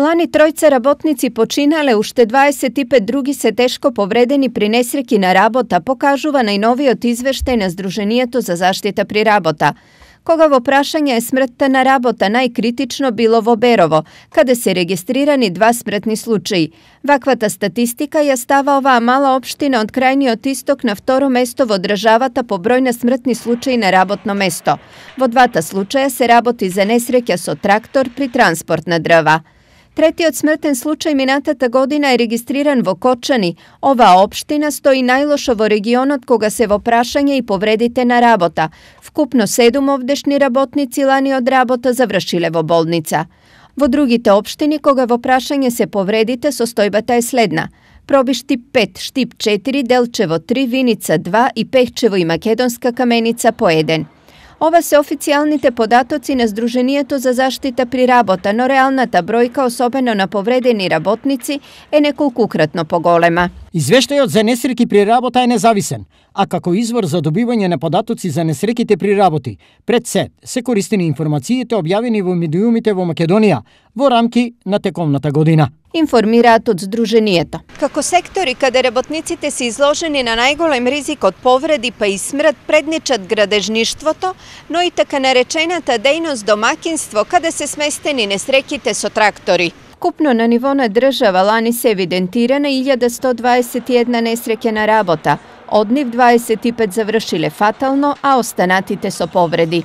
Лани тројца работници починале, уште 25 други се тешко повредени при несреќи на работа, покажува најновиот извештај на Сдруженијето за заштита при работа. Кога во прашање е смртта на работа, најкритично било во Берово, каде се регистрирани два смртни случаи. Ваквата статистика ја става оваа мала општина од крајниот исток на второ место во државата по број на смртни случаи на работно место. Во двата случаја се работи за несреќа со трактор при транспорт на дрва. Третиот смртен случај минатата година е регистриран во Кочани. Оваа општина стои најлошо во регионот кога се во прашање и повредите на работа. Вкупно седум овдешни работници лани од работа завршиле во болница. Во другите општини кога во прашање се повредите, состојбата е следна. Пробишти штип 5, штип 4, Делчево 3, Виница 2 и Пехчево и Македонска каменица по 1. Ова се официјалните податоци на Сдруженијето за заштита при работа, но реалната бројка, особено на повредени работници, е неколкукратно поголема. Извештајот за несреки при работа е независен, а како извор за добивање на податоци за несреќите при работи, пред СЕД се користени информациите објавени во медиумите во Македонија во рамки на тековната година информираат од Сдруженијето. Како сектори каде работниците се изложени на најголем ризик од повреди па и смрт предничат градежништвото, но и така наречената дејност домакинство каде се сместени несреките со трактори. Вкупно на ниво на држава лани се евидентирана 1121 несреќена работа, од нив 25 завршиле фатално, а останатите со повреди.